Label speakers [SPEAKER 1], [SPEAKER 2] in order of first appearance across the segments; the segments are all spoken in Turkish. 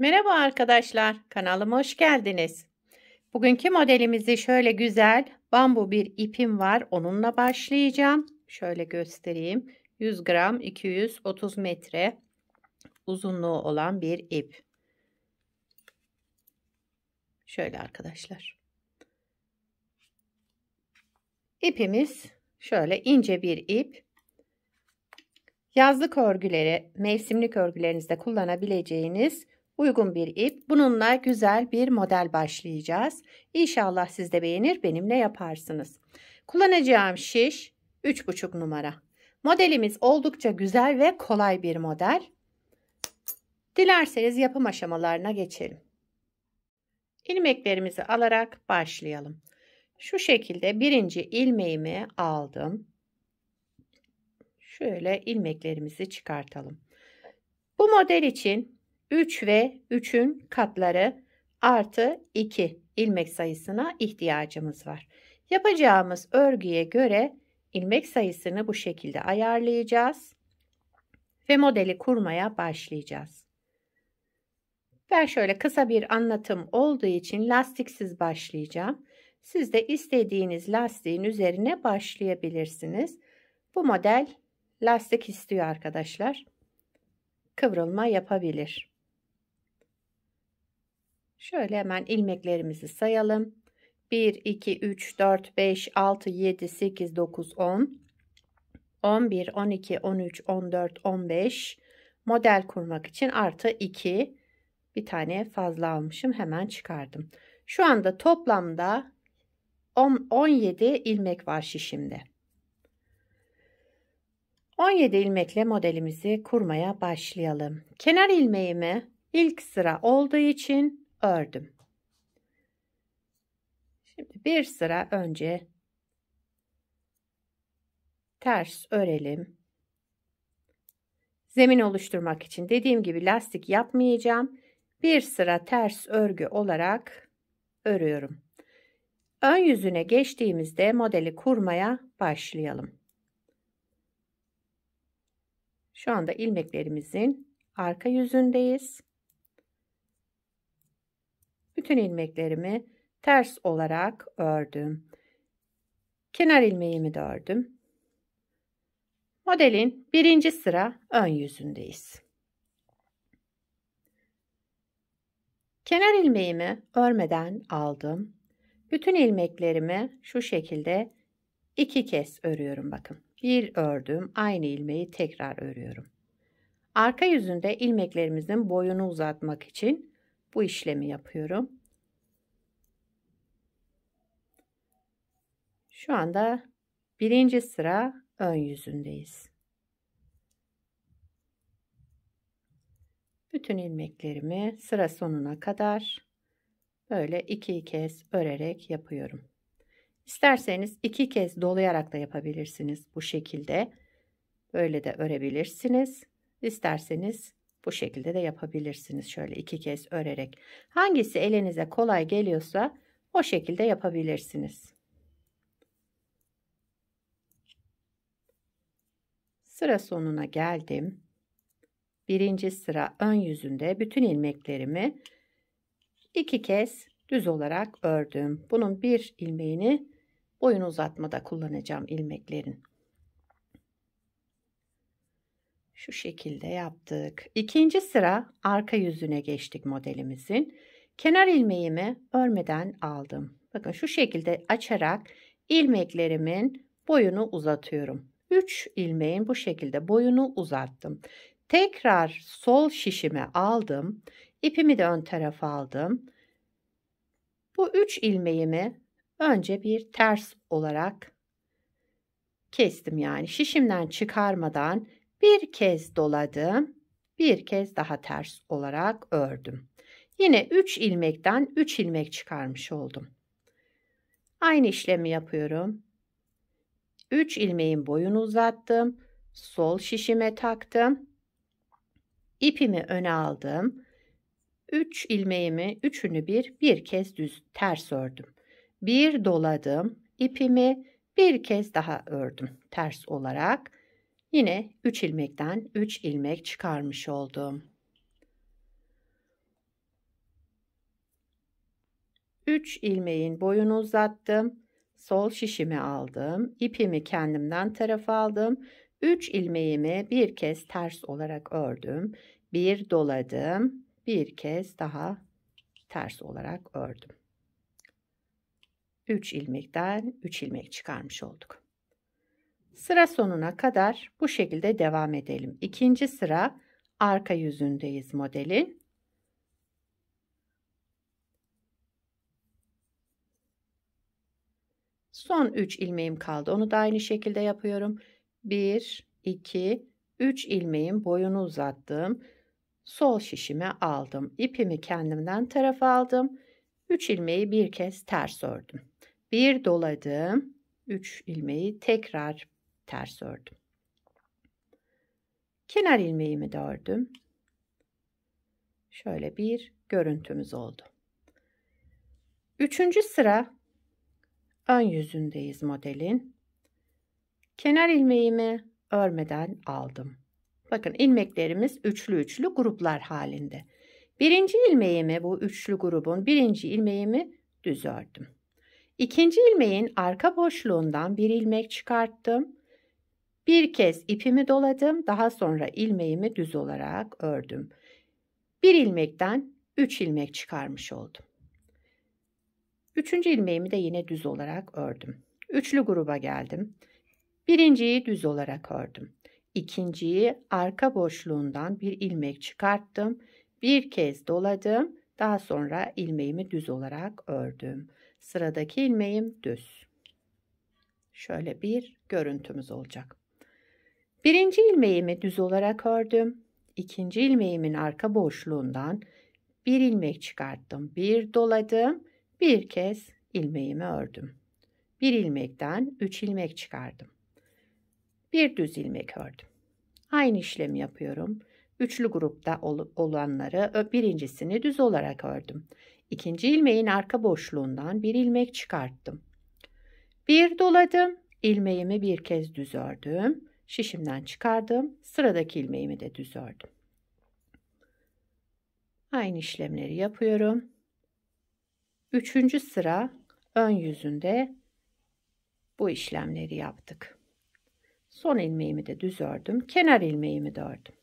[SPEAKER 1] Merhaba arkadaşlar, kanalıma hoş geldiniz. Bugünkü modelimizi şöyle güzel bambu bir ipim var. Onunla başlayacağım. Şöyle göstereyim. 100 gram 230 metre uzunluğu olan bir ip. Şöyle arkadaşlar. İpimiz şöyle ince bir ip. Yazlık örgüleri, mevsimlik örgülerinizde kullanabileceğiniz uygun bir ip. Bununla güzel bir model başlayacağız. İnşallah siz de beğenir benimle yaparsınız. Kullanacağım şiş 3,5 numara. Modelimiz oldukça güzel ve kolay bir model. Dilerseniz yapım aşamalarına geçelim. İlmeklerimizi alarak başlayalım. Şu şekilde birinci ilmeğimi aldım. Şöyle ilmeklerimizi çıkartalım. Bu model için 3 ve 3'ün katları artı 2 ilmek sayısına ihtiyacımız var. Yapacağımız örgüye göre ilmek sayısını bu şekilde ayarlayacağız ve modeli kurmaya başlayacağız. Ben şöyle kısa bir anlatım olduğu için lastiksiz başlayacağım. Siz de istediğiniz lastiğin üzerine başlayabilirsiniz. Bu model lastik istiyor arkadaşlar. Kıvrılma yapabilir. Şöyle hemen ilmeklerimizi sayalım. 1, 2, 3, 4, 5, 6, 7, 8, 9, 10, 11, 12, 13, 14, 15. Model kurmak için artı 2 bir tane fazla almışım. Hemen çıkardım. Şu anda toplamda 10, 17 ilmek var şişimde. 17 ilmekle modelimizi kurmaya başlayalım. Kenar ilmeğimi ilk sıra olduğu için ördüm. Şimdi bir sıra önce ters örelim. Zemin oluşturmak için dediğim gibi lastik yapmayacağım. Bir sıra ters örgü olarak örüyorum. Ön yüzüne geçtiğimizde modeli kurmaya başlayalım. Şu anda ilmeklerimizin arka yüzündeyiz bütün ilmeklerimi ters olarak ördüm. Kenar ilmeğimi de ördüm. Modelin birinci sıra ön yüzündeyiz. Kenar ilmeğimi örmeden aldım. Bütün ilmeklerimi şu şekilde iki kez örüyorum bakın. Bir ördüm aynı ilmeği tekrar örüyorum. Arka yüzünde ilmeklerimizin boyunu uzatmak için bu işlemi yapıyorum. Şu anda birinci sıra ön yüzündeyiz. Bütün ilmeklerimi sıra sonuna kadar böyle iki kez örerek yapıyorum. İsterseniz iki kez dolayarak da yapabilirsiniz bu şekilde. Böyle de örebilirsiniz. İsterseniz bu şekilde de yapabilirsiniz. Şöyle iki kez örerek. Hangisi elinize kolay geliyorsa o şekilde yapabilirsiniz. Sıra sonuna geldim. Birinci sıra ön yüzünde bütün ilmeklerimi iki kez düz olarak ördüm. Bunun bir ilmeğini boyun uzatmada kullanacağım ilmeklerin. şu şekilde yaptık. İkinci sıra arka yüzüne geçtik modelimizin. Kenar ilmeğimi örmeden aldım. Bakın şu şekilde açarak ilmeklerimin boyunu uzatıyorum. 3 ilmeğin bu şekilde boyunu uzattım. Tekrar sol şişime aldım. İpimi de ön tarafa aldım. Bu 3 ilmeğimi önce bir ters olarak kestim yani şişimden çıkarmadan bir kez doladım. Bir kez daha ters olarak ördüm. Yine 3 ilmekten 3 ilmek çıkarmış oldum. Aynı işlemi yapıyorum. 3 ilmeğin boyunu uzattım. Sol şişime taktım. İpimi öne aldım. 3 ilmeğimi üçünü bir bir kez düz ters ördüm. Bir doladım ipimi bir kez daha ördüm ters olarak. Yine 3 ilmekten 3 ilmek çıkarmış oldum. 3 ilmeğin boyunu uzattım. Sol şişimi aldım. ipimi kendimden tarafa aldım. 3 ilmeğimi bir kez ters olarak ördüm. Bir doladım. Bir kez daha ters olarak ördüm. 3 ilmekten 3 ilmek çıkarmış olduk. Sıra sonuna kadar bu şekilde devam edelim. İkinci sıra arka yüzündeyiz modelin. Son 3 ilmeğim kaldı. Onu da aynı şekilde yapıyorum. 1, 2, 3 ilmeğin boyunu uzattım. Sol şişime aldım. İpimi kendimden tarafa aldım. 3 ilmeği bir kez ters ördüm. 1 doladım. 3 ilmeği tekrar ters ördüm. Kenar ilmeğimi de ördüm. Şöyle bir görüntümüz oldu. Üçüncü sıra ön yüzündeyiz modelin. Kenar ilmeğimi örmeden aldım. Bakın ilmeklerimiz üçlü üçlü gruplar halinde. Birinci ilmeğimi bu üçlü grubun birinci ilmeğimi düz ördüm. İkinci ilmeğin arka boşluğundan bir ilmek çıkarttım. Bir kez ipimi doladım, daha sonra ilmeğimi düz olarak ördüm. Bir ilmekten üç ilmek çıkarmış oldum. Üçüncü ilmeğimi de yine düz olarak ördüm. Üçlü gruba geldim. Birinciyi düz olarak ördüm. İkinciyi arka boşluğundan bir ilmek çıkarttım. Bir kez doladım. Daha sonra ilmeğimi düz olarak ördüm. Sıradaki ilmeğim düz. Şöyle bir görüntümüz olacak. Birinci ilmeğimi düz olarak ördüm. İkinci ilmeğimin arka boşluğundan bir ilmek çıkarttım. Bir doladım. Bir kez ilmeğimi ördüm. Bir ilmekten üç ilmek çıkardım. Bir düz ilmek ördüm. Aynı işlemi yapıyorum. Üçlü grupta olanları birincisini düz olarak ördüm. İkinci ilmeğin arka boşluğundan bir ilmek çıkarttım. Bir doladım. İlmeğimi bir kez düz ördüm şişimden çıkardım. Sıradaki ilmeğimi de düz ördüm. Aynı işlemleri yapıyorum. Üçüncü sıra ön yüzünde bu işlemleri yaptık. Son ilmeğimi de düz ördüm. Kenar ilmeğimi de ördüm.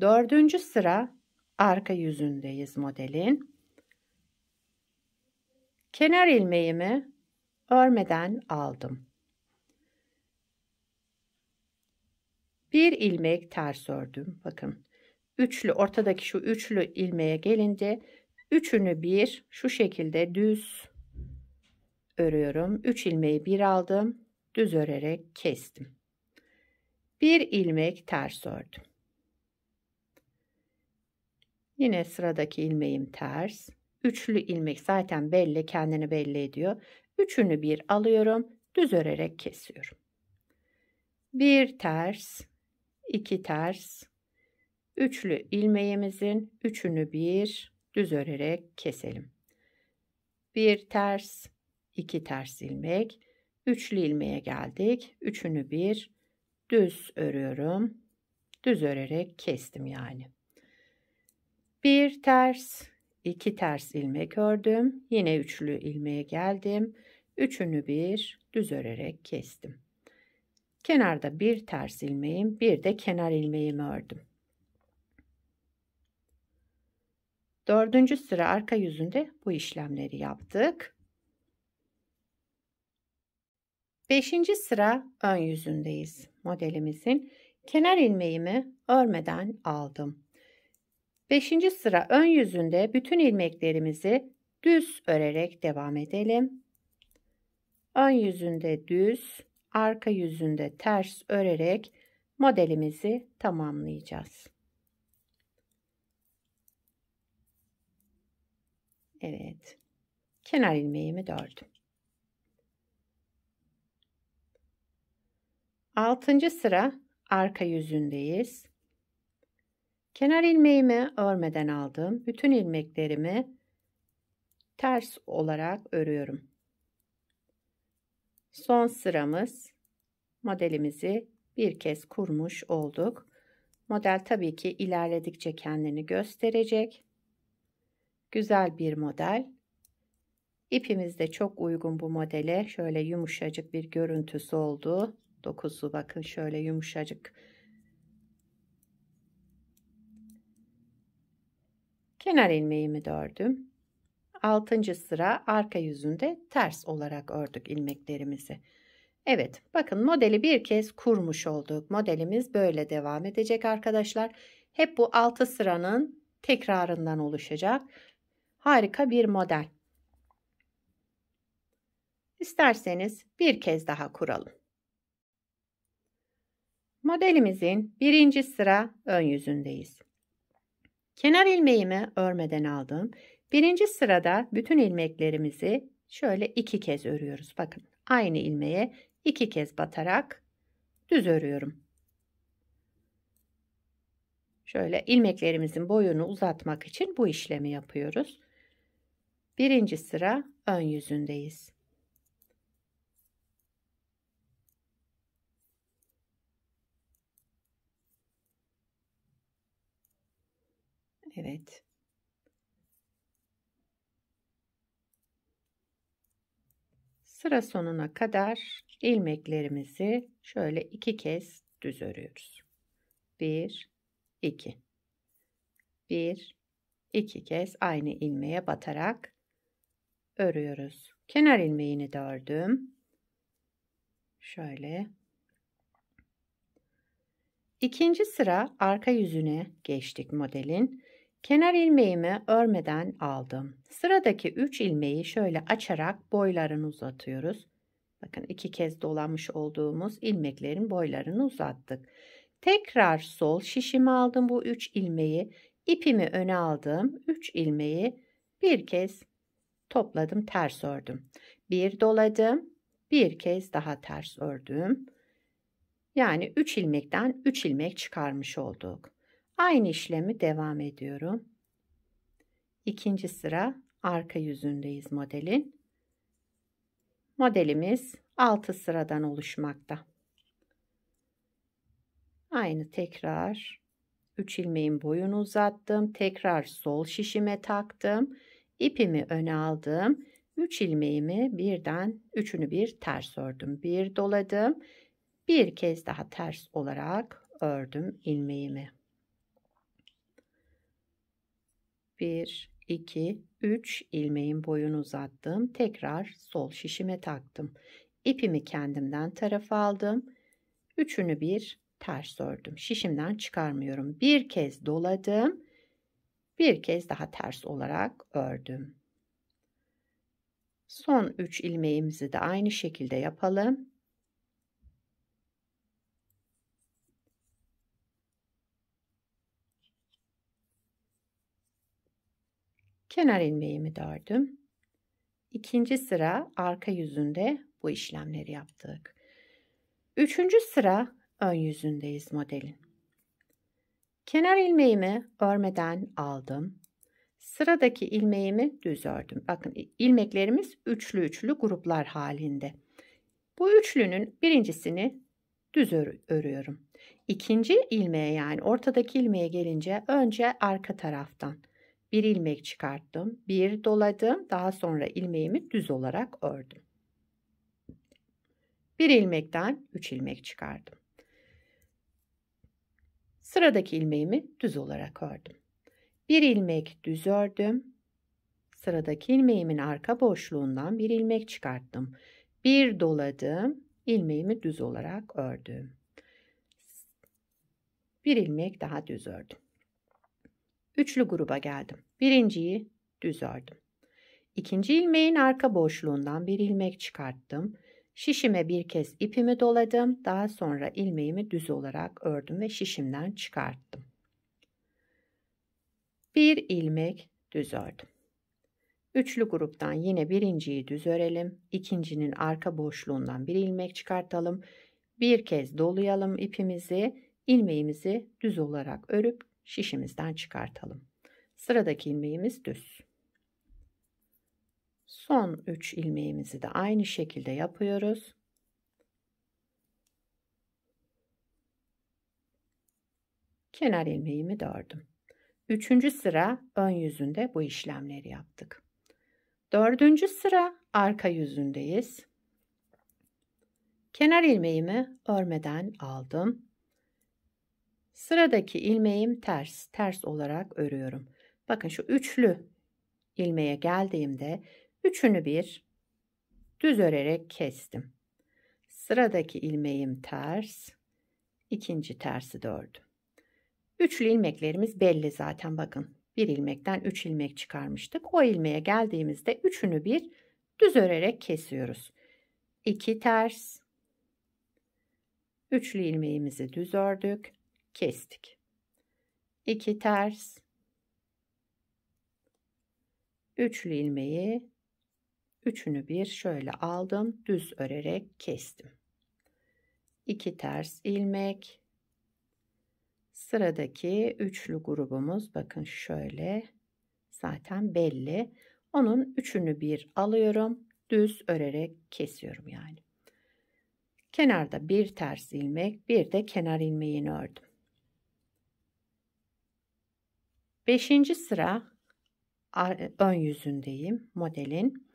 [SPEAKER 1] Dördüncü sıra arka yüzündeyiz modelin. Kenar ilmeğimi örmeden aldım. Bir ilmek ters ördüm. Bakın üçlü ortadaki şu üçlü ilmeğe gelince üçünü bir şu şekilde düz örüyorum. Üç ilmeği bir aldım. Düz örerek kestim. Bir ilmek ters ördüm. Yine sıradaki ilmeğim ters. Üçlü ilmek zaten belli, kendini belli ediyor. Üçünü bir alıyorum, düz örerek kesiyorum. Bir ters, 2 ters, üçlü ilmeğimizin üçünü bir düz örerek keselim. Bir ters, iki ters ilmek, üçlü ilmeğe geldik. Üçünü bir düz örüyorum. Düz örerek kestim yani. Bir ters, iki ters ilmek ördüm. Yine üçlü ilmeğe geldim. Üçünü bir düz örerek kestim. Kenarda bir ters ilmeğim, bir de kenar ilmeğimi ördüm. Dördüncü sıra arka yüzünde bu işlemleri yaptık. Beşinci sıra ön yüzündeyiz modelimizin. Kenar ilmeğimi örmeden aldım. Beşinci sıra ön yüzünde bütün ilmeklerimizi düz örerek devam edelim. Ön yüzünde düz, arka yüzünde ters örerek modelimizi tamamlayacağız. Evet. Kenar ilmeğimi dördüm. Altıncı sıra arka yüzündeyiz. Kenar ilmeğimi örmeden aldım. Bütün ilmeklerimi ters olarak örüyorum son sıramız modelimizi bir kez kurmuş olduk. Model tabii ki ilerledikçe kendini gösterecek. Güzel bir model. İpimiz de çok uygun bu modele. Şöyle yumuşacık bir görüntüsü oldu. Dokusu bakın şöyle yumuşacık. Kenar ilmeğimi dördüm. 6. sıra arka yüzünde ters olarak ördük ilmeklerimizi. Evet bakın modeli bir kez kurmuş olduk. Modelimiz böyle devam edecek arkadaşlar. Hep bu 6 sıranın tekrarından oluşacak. Harika bir model. İsterseniz bir kez daha kuralım. Modelimizin birinci sıra ön yüzündeyiz. Kenar ilmeğimi örmeden aldım Birinci sırada bütün ilmeklerimizi şöyle iki kez örüyoruz. Bakın aynı ilmeğe iki kez batarak düz örüyorum. Şöyle ilmeklerimizin boyunu uzatmak için bu işlemi yapıyoruz. Birinci sıra ön yüzündeyiz. Evet. Sıra sonuna kadar ilmeklerimizi şöyle iki kez düz örüyoruz. Bir, iki. Bir, iki kez aynı ilmeğe batarak örüyoruz. Kenar ilmeğini de ördüm. Şöyle. İkinci sıra arka yüzüne geçtik modelin. Kenar ilmeğimi örmeden aldım. Sıradaki 3 ilmeği şöyle açarak boylarını uzatıyoruz. Bakın iki kez dolanmış olduğumuz ilmeklerin boylarını uzattık. Tekrar sol şişimi aldım bu 3 ilmeği. İpimi öne aldım. 3 ilmeği bir kez topladım ters ördüm. Bir doladım. Bir kez daha ters ördüm. Yani 3 ilmekten 3 ilmek çıkarmış olduk. Aynı işlemi devam ediyorum. İkinci sıra arka yüzündeyiz modelin. Modelimiz 6 sıradan oluşmakta. Aynı tekrar 3 ilmeğin boyunu uzattım. Tekrar sol şişime taktım. İpimi öne aldım. 3 ilmeğimi birden üçünü bir ters ördüm. Bir doladım. Bir kez daha ters olarak ördüm ilmeğimi. 1, 2, 3 ilmeğin boyunu uzattım. Tekrar sol şişime taktım. İpimi kendimden tarafa aldım. Üçünü bir ters ördüm. Şişimden çıkarmıyorum. Bir kez doladım. Bir kez daha ters olarak ördüm. Son 3 ilmeğimizi de aynı şekilde yapalım. Kenar ilmeğimi dördüm. İkinci sıra arka yüzünde bu işlemleri yaptık. Üçüncü sıra ön yüzündeyiz modelin. Kenar ilmeğimi örmeden aldım. Sıradaki ilmeğimi düz ördüm. Bakın ilmeklerimiz üçlü üçlü gruplar halinde. Bu üçlünün birincisini düz ör örüyorum. İkinci ilmeğe yani ortadaki ilmeğe gelince önce arka taraftan bir ilmek çıkarttım. Bir doladım. Daha sonra ilmeğimi düz olarak ördüm. Bir ilmekten 3 ilmek çıkardım. Sıradaki ilmeğimi düz olarak ördüm. Bir ilmek düz ördüm. Sıradaki ilmeğimin arka boşluğundan bir ilmek çıkarttım. Bir doladım. ilmeğimi düz olarak ördüm. Bir ilmek daha düz ördüm. Üçlü gruba geldim. Birinciyi düz ördüm. İkinci ilmeğin arka boşluğundan bir ilmek çıkarttım. Şişime bir kez ipimi doladım. Daha sonra ilmeğimi düz olarak ördüm ve şişimden çıkarttım. Bir ilmek düz ördüm. Üçlü gruptan yine birinciyi düz örelim. ikincinin arka boşluğundan bir ilmek çıkartalım. Bir kez dolayalım ipimizi. ilmeğimizi düz olarak örüp şişimizden çıkartalım. Sıradaki ilmeğimiz düz. Son 3 ilmeğimizi de aynı şekilde yapıyoruz. Kenar ilmeğimi de ördüm. Üçüncü sıra ön yüzünde bu işlemleri yaptık. Dördüncü sıra arka yüzündeyiz. Kenar ilmeğimi örmeden aldım. Sıradaki ilmeğim ters. Ters olarak örüyorum. Bakın şu üçlü ilmeğe geldiğimde üçünü bir düz örerek kestim. Sıradaki ilmeğim ters. ikinci tersi de ördüm. Üçlü ilmeklerimiz belli zaten bakın. Bir ilmekten üç ilmek çıkarmıştık. O ilmeğe geldiğimizde üçünü bir düz örerek kesiyoruz. İki ters. Üçlü ilmeğimizi düz ördük kestik. 2 ters. Üçlü ilmeği üçünü bir şöyle aldım. Düz örerek kestim. 2 ters ilmek. Sıradaki üçlü grubumuz bakın şöyle zaten belli. Onun üçünü bir alıyorum. Düz örerek kesiyorum yani. Kenarda bir ters ilmek, bir de kenar ilmeğini ördüm. Beşinci sıra ön yüzündeyim modelin.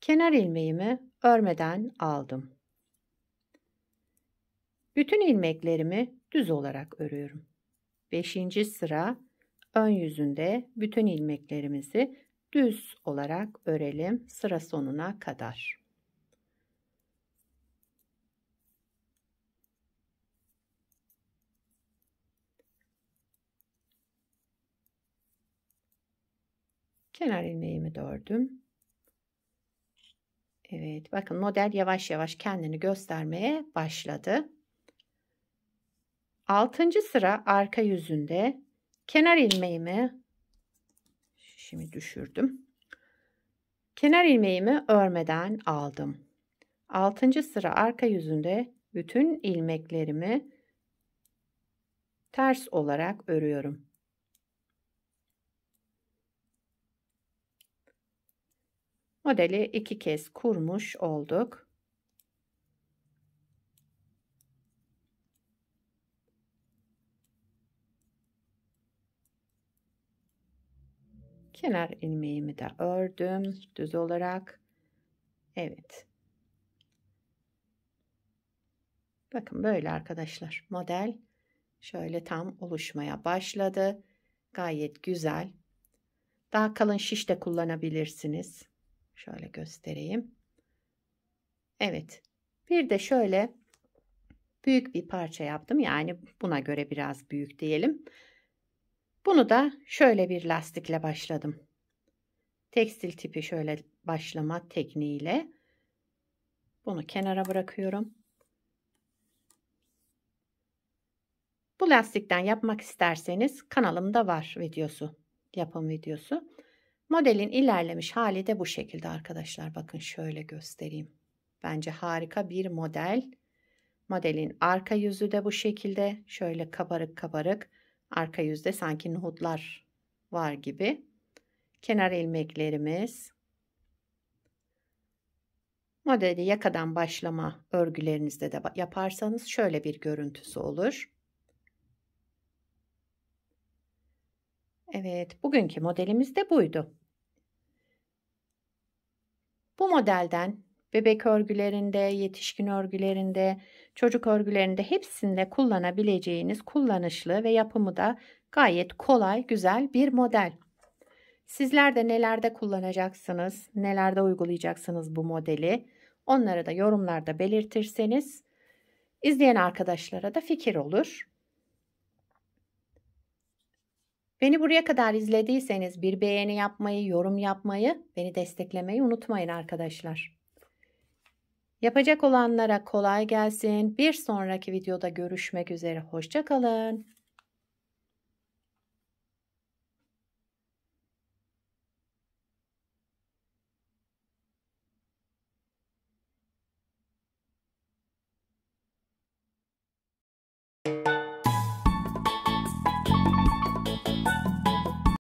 [SPEAKER 1] Kenar ilmeğimi örmeden aldım. Bütün ilmeklerimi düz olarak örüyorum. Beşinci sıra ön yüzünde bütün ilmeklerimizi düz olarak örelim sıra sonuna kadar. Kenar ilmeğimi dördüm. Evet bakın model yavaş yavaş kendini göstermeye başladı. Altıncı sıra arka yüzünde kenar ilmeğimi şimdi düşürdüm. Kenar ilmeğimi örmeden aldım. Altıncı sıra arka yüzünde bütün ilmeklerimi ters olarak örüyorum. Modeli iki kez kurmuş olduk. Kenar ilmeğimi de ördüm düz olarak. Evet. Bakın böyle arkadaşlar model şöyle tam oluşmaya başladı. Gayet güzel. Daha kalın şiş de kullanabilirsiniz. Şöyle göstereyim. Evet. Bir de şöyle büyük bir parça yaptım. Yani buna göre biraz büyük diyelim. Bunu da şöyle bir lastikle başladım. Tekstil tipi şöyle başlama tekniğiyle. Bunu kenara bırakıyorum. Bu lastikten yapmak isterseniz kanalımda var videosu. Yapım videosu. Modelin ilerlemiş hali de bu şekilde arkadaşlar. Bakın şöyle göstereyim. Bence harika bir model. Modelin arka yüzü de bu şekilde. Şöyle kabarık kabarık. Arka yüzde sanki nohutlar var gibi. Kenar ilmeklerimiz. Modeli yakadan başlama örgülerinizde de yaparsanız şöyle bir görüntüsü olur. Evet, bugünkü modelimiz de buydu. Bu modelden bebek örgülerinde, yetişkin örgülerinde, çocuk örgülerinde hepsinde kullanabileceğiniz kullanışlı ve yapımı da gayet kolay, güzel bir model. Sizler de nelerde kullanacaksınız, nelerde uygulayacaksınız bu modeli? Onları da yorumlarda belirtirseniz izleyen arkadaşlara da fikir olur. Beni buraya kadar izlediyseniz bir beğeni yapmayı, yorum yapmayı, beni desteklemeyi unutmayın arkadaşlar. Yapacak olanlara kolay gelsin. Bir sonraki videoda görüşmek üzere. Hoşçakalın.